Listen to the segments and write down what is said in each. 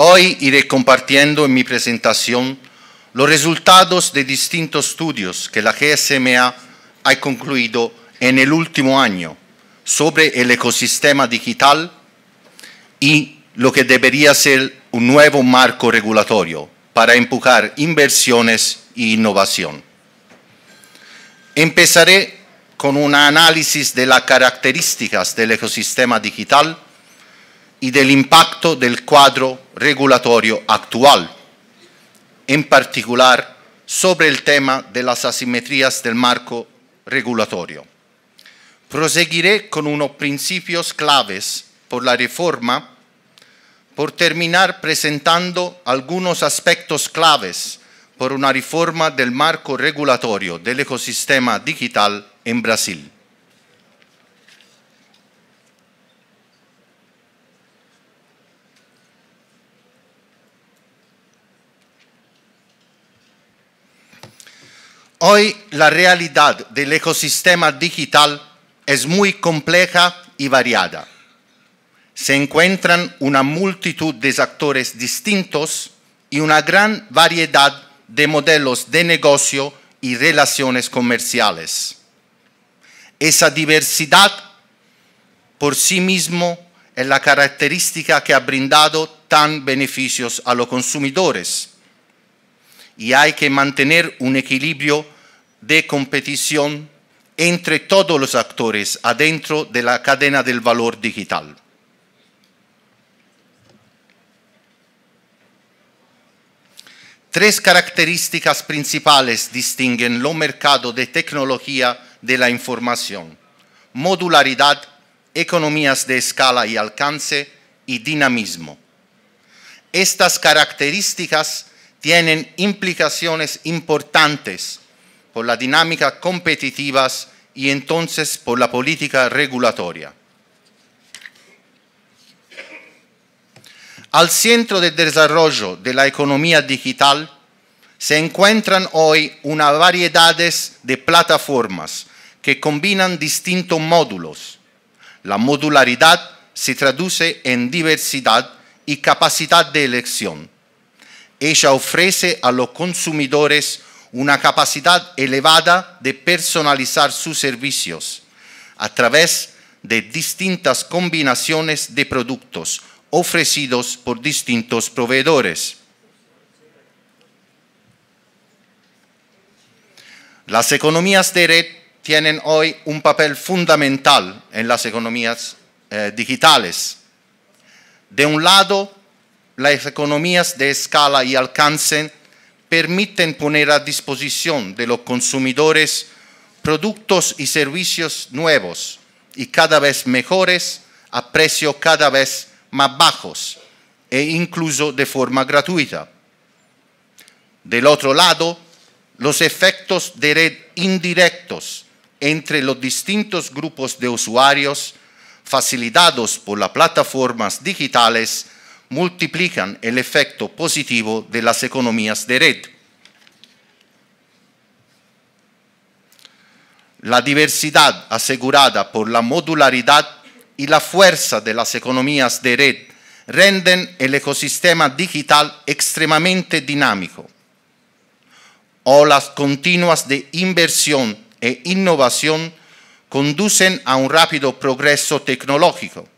Hoy iré compartiendo en mi presentación los resultados de distintos estudios que la GSMA ha concluido en el último año sobre el ecosistema digital y lo que debería ser un nuevo marco regulatorio para empujar inversiones e innovación. Empezaré con un análisis de las características del ecosistema digital y del impacto del cuadro regulatorio actual, en particular sobre el tema de las asimetrías del marco regulatorio. Proseguiré con unos principios claves por la reforma, por terminar presentando algunos aspectos claves por una reforma del marco regulatorio del ecosistema digital en Brasil. Hoy la realidad del ecosistema digital es muy compleja y variada. Se encuentran una multitud de actores distintos y una gran variedad de modelos de negocio y relaciones comerciales. Esa diversidad por sí mismo es la característica que ha brindado tan beneficios a los consumidores y hay que mantener un equilibrio de competición entre todos los actores adentro de la cadena del valor digital. Tres características principales distinguen los mercado de tecnología de la información. Modularidad, economías de escala y alcance y dinamismo. Estas características tienen implicaciones importantes por la dinámica competitivas y entonces por la política regulatoria. Al centro del desarrollo de la economía digital se encuentran hoy una variedades de plataformas que combinan distintos módulos. La modularidad se traduce en diversidad y capacidad de elección. Ella ofrece a los consumidores una capacidad elevada de personalizar sus servicios a través de distintas combinaciones de productos ofrecidos por distintos proveedores. Las economías de red tienen hoy un papel fundamental en las economías eh, digitales. De un lado, las economías de escala y alcance permiten poner a disposición de los consumidores productos y servicios nuevos y cada vez mejores a precios cada vez más bajos e incluso de forma gratuita. Del otro lado, los efectos de red indirectos entre los distintos grupos de usuarios facilitados por las plataformas digitales multiplican el efecto positivo de las economías de red. La diversidad asegurada por la modularidad y la fuerza de las economías de red renden el ecosistema digital extremadamente dinámico. Olas continuas de inversión e innovación conducen a un rápido progreso tecnológico,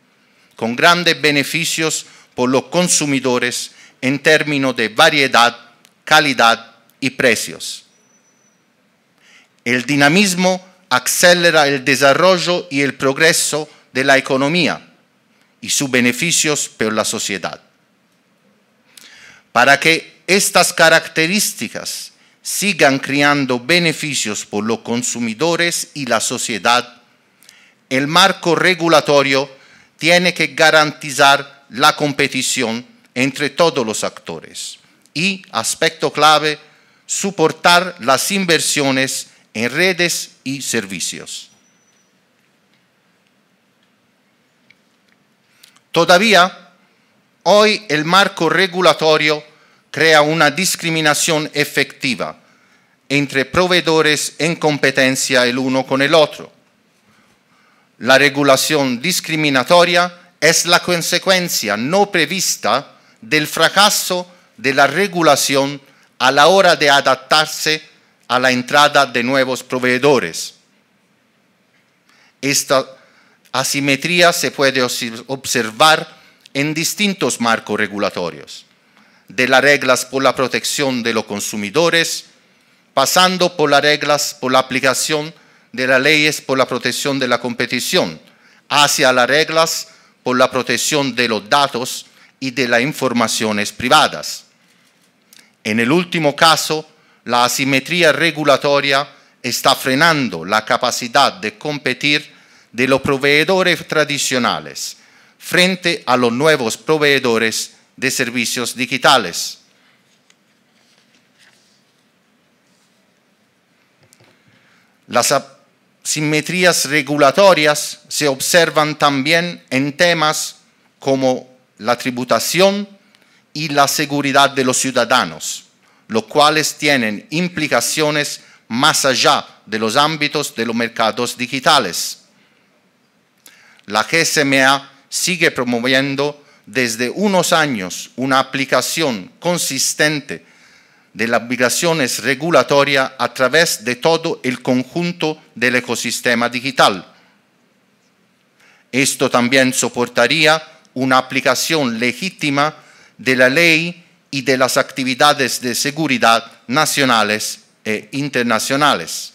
con grandes beneficios los consumidores en términos de variedad, calidad y precios. El dinamismo acelera el desarrollo y el progreso de la economía y sus beneficios para la sociedad. Para que estas características sigan creando beneficios por los consumidores y la sociedad, el marco regulatorio tiene que garantizar la competición entre todos los actores y, aspecto clave, soportar las inversiones en redes y servicios. Todavía, hoy el marco regulatorio crea una discriminación efectiva entre proveedores en competencia el uno con el otro. La regulación discriminatoria es la consecuencia no prevista del fracaso de la regulación a la hora de adaptarse a la entrada de nuevos proveedores. Esta asimetría se puede observar en distintos marcos regulatorios, de las reglas por la protección de los consumidores, pasando por las reglas por la aplicación de las leyes por la protección de la competición, hacia las reglas por la protección de los datos y de las informaciones privadas. En el último caso, la asimetría regulatoria está frenando la capacidad de competir de los proveedores tradicionales frente a los nuevos proveedores de servicios digitales. Las simetrías regulatorias se observan también en temas como la tributación y la seguridad de los ciudadanos, los cuales tienen implicaciones más allá de los ámbitos de los mercados digitales. La GSMA sigue promoviendo desde unos años una aplicación consistente de las obligaciones regulatorias a través de todo el conjunto del ecosistema digital. Esto también soportaría una aplicación legítima de la ley y de las actividades de seguridad nacionales e internacionales.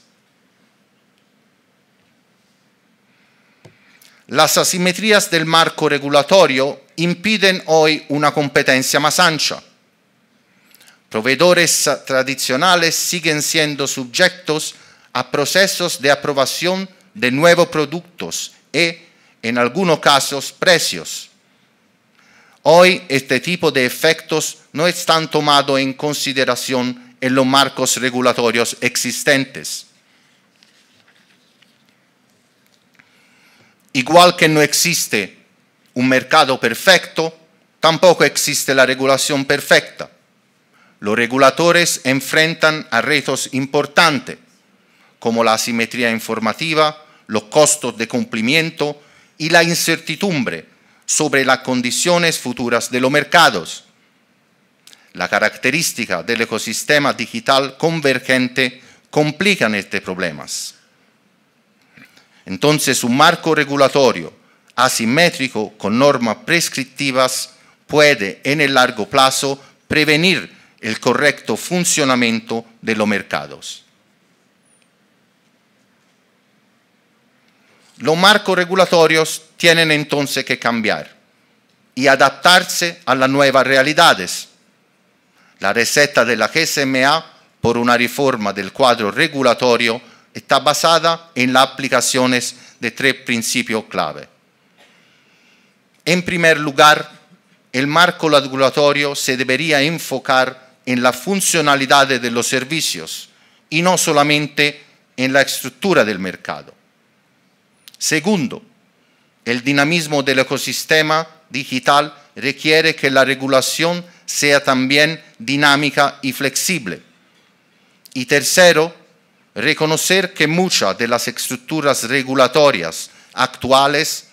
Las asimetrías del marco regulatorio impiden hoy una competencia más ancha Proveedores tradicionales siguen siendo sujetos a procesos de aprobación de nuevos productos y, e, en algunos casos, precios. Hoy este tipo de efectos no están tomados en consideración en los marcos regulatorios existentes. Igual que no existe un mercado perfecto, tampoco existe la regulación perfecta. Los reguladores enfrentan a retos importantes, como la asimetría informativa, los costos de cumplimiento y la incertidumbre sobre las condiciones futuras de los mercados. La característica del ecosistema digital convergente complica estos problemas. Entonces, un marco regulatorio asimétrico con normas prescriptivas puede, en el largo plazo, prevenir el correcto funcionamiento de los mercados. Los marcos regulatorios tienen entonces que cambiar y adaptarse a las nuevas realidades. La receta de la GSMA por una reforma del cuadro regulatorio está basada en las aplicaciones de tres principios clave. En primer lugar, el marco regulatorio se debería enfocar en la funcionalidad de los servicios y no solamente en la estructura del mercado. Segundo, el dinamismo del ecosistema digital requiere que la regulación sea también dinámica y flexible. Y tercero, reconocer que muchas de las estructuras regulatorias actuales,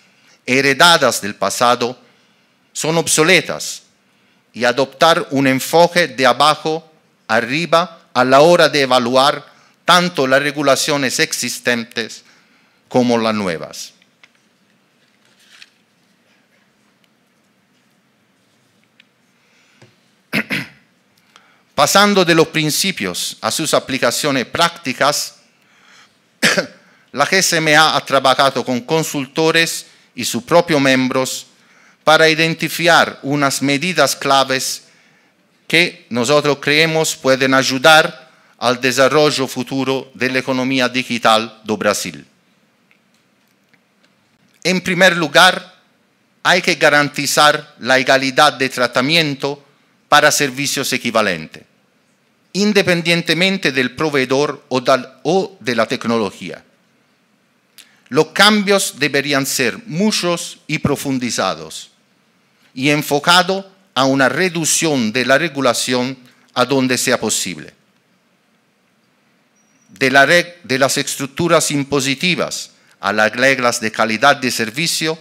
heredadas del pasado, son obsoletas y adoptar un enfoque de abajo arriba a la hora de evaluar tanto las regulaciones existentes como las nuevas. Pasando de los principios a sus aplicaciones prácticas, la GSMA ha trabajado con consultores y sus propios miembros para identificar unas medidas claves que nosotros creemos pueden ayudar al desarrollo futuro de la economía digital de Brasil. En primer lugar, hay que garantizar la igualdad de tratamiento para servicios equivalentes, independientemente del proveedor o de la tecnología. Los cambios deberían ser muchos y profundizados y enfocado a una reducción de la regulación a donde sea posible. De, de las estructuras impositivas a las reglas de calidad de servicio,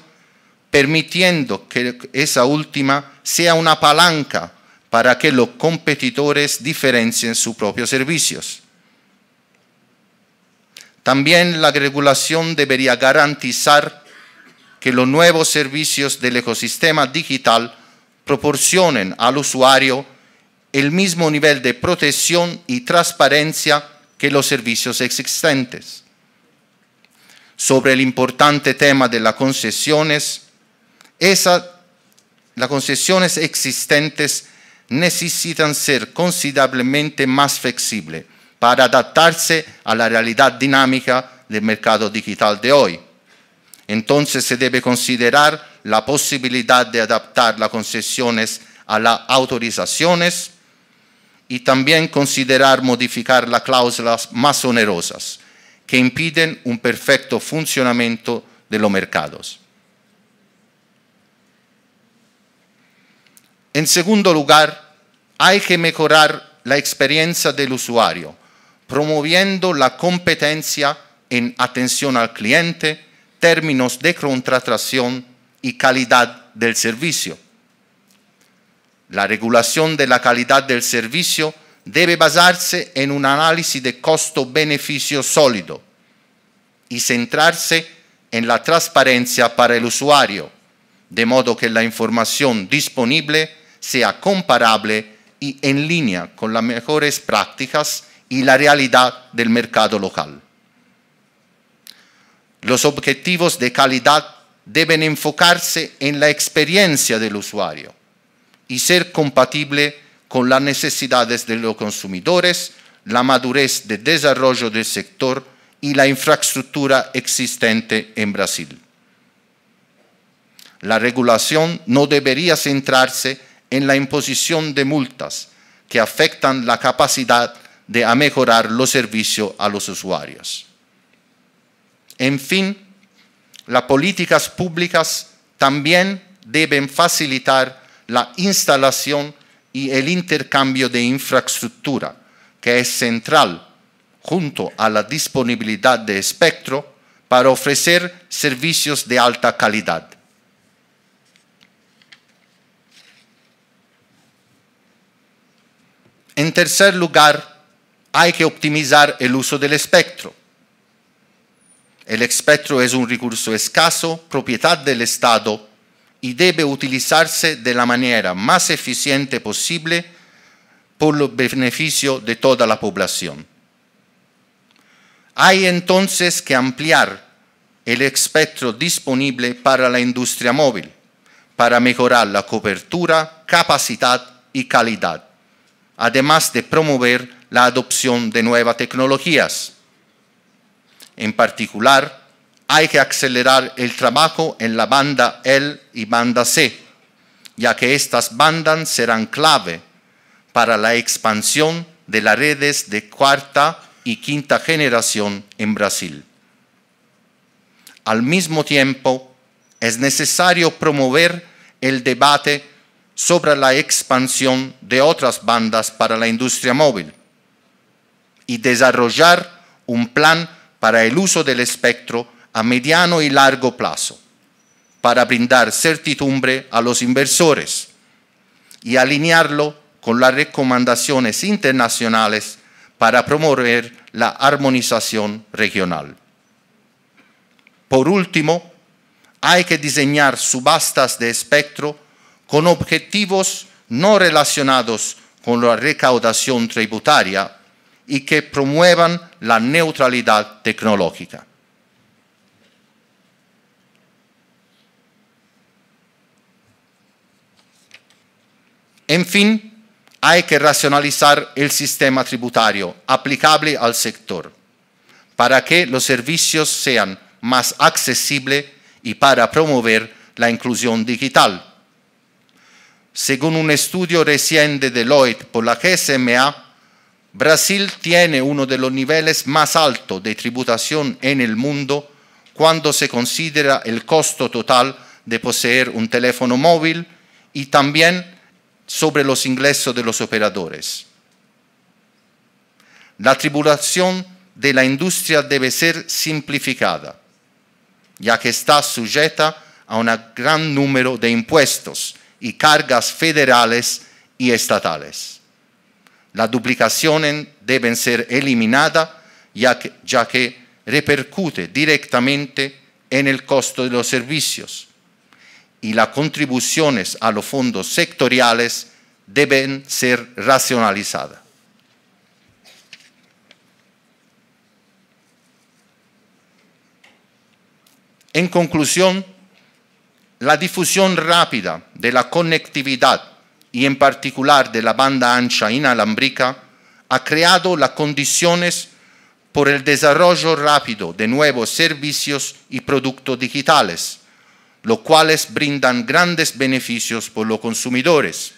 permitiendo que esa última sea una palanca para que los competidores diferencien sus propios servicios. También la regulación debería garantizar que los nuevos servicios del ecosistema digital proporcionen al usuario el mismo nivel de protección y transparencia que los servicios existentes. Sobre el importante tema de las concesiones, las concesiones existentes necesitan ser considerablemente más flexibles para adaptarse a la realidad dinámica del mercado digital de hoy entonces se debe considerar la posibilidad de adaptar las concesiones a las autorizaciones y también considerar modificar las cláusulas más onerosas que impiden un perfecto funcionamiento de los mercados. En segundo lugar, hay que mejorar la experiencia del usuario, promoviendo la competencia en atención al cliente, términos de contratación y calidad del servicio. La regulación de la calidad del servicio debe basarse en un análisis de costo-beneficio sólido y centrarse en la transparencia para el usuario, de modo que la información disponible sea comparable y en línea con las mejores prácticas y la realidad del mercado local. Los objetivos de calidad deben enfocarse en la experiencia del usuario y ser compatible con las necesidades de los consumidores, la madurez de desarrollo del sector y la infraestructura existente en Brasil. La regulación no debería centrarse en la imposición de multas que afectan la capacidad de mejorar los servicios a los usuarios. En fin, las políticas públicas también deben facilitar la instalación y el intercambio de infraestructura, que es central junto a la disponibilidad de espectro para ofrecer servicios de alta calidad. En tercer lugar, hay que optimizar el uso del espectro el espectro es un recurso escaso, propiedad del Estado, y debe utilizarse de la manera más eficiente posible por el beneficio de toda la población. Hay entonces que ampliar el espectro disponible para la industria móvil para mejorar la cobertura, capacidad y calidad, además de promover la adopción de nuevas tecnologías. En particular, hay que acelerar el trabajo en la banda L y banda C, ya que estas bandas serán clave para la expansión de las redes de cuarta y quinta generación en Brasil. Al mismo tiempo, es necesario promover el debate sobre la expansión de otras bandas para la industria móvil y desarrollar un plan para el uso del espectro a mediano y largo plazo, para brindar certidumbre a los inversores y alinearlo con las recomendaciones internacionales para promover la armonización regional. Por último, hay que diseñar subastas de espectro con objetivos no relacionados con la recaudación tributaria y que promuevan la neutralidad tecnológica. En fin, hay que racionalizar el sistema tributario aplicable al sector para que los servicios sean más accesibles y para promover la inclusión digital. Según un estudio reciente de Deloitte por la GSMA, Brasil tiene uno de los niveles más altos de tributación en el mundo cuando se considera el costo total de poseer un teléfono móvil y también sobre los ingresos de los operadores. La tributación de la industria debe ser simplificada, ya que está sujeta a un gran número de impuestos y cargas federales y estatales. Las duplicaciones deben ser eliminadas ya que, ya que repercute directamente en el costo de los servicios y las contribuciones a los fondos sectoriales deben ser racionalizadas. En conclusión, la difusión rápida de la conectividad y en particular de la banda ancha inalámbrica, ha creado las condiciones por el desarrollo rápido de nuevos servicios y productos digitales, los cuales brindan grandes beneficios por los consumidores.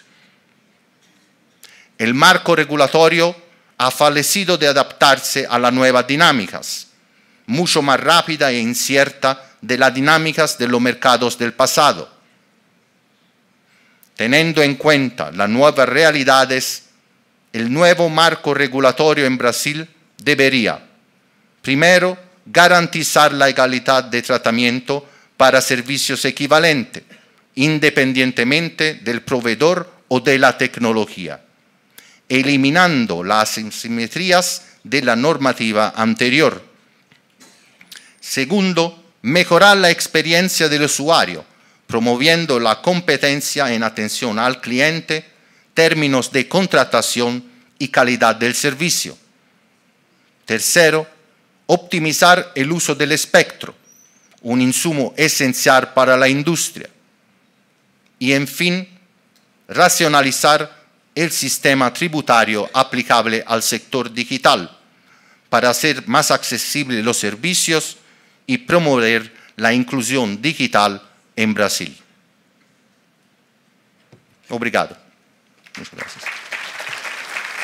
El marco regulatorio ha fallecido de adaptarse a las nuevas dinámicas, mucho más rápida e incierta de las dinámicas de los mercados del pasado teniendo en cuenta las nuevas realidades, el nuevo marco regulatorio en Brasil debería, primero, garantizar la igualdad de tratamiento para servicios equivalentes, independientemente del proveedor o de la tecnología, eliminando las asimetrías de la normativa anterior. Segundo, mejorar la experiencia del usuario promoviendo la competencia en atención al cliente, términos de contratación y calidad del servicio. Tercero, optimizar el uso del espectro, un insumo esencial para la industria. Y en fin, racionalizar el sistema tributario aplicable al sector digital para hacer más accesibles los servicios y promover la inclusión digital em Brasil. Obrigado. Muito obrigado.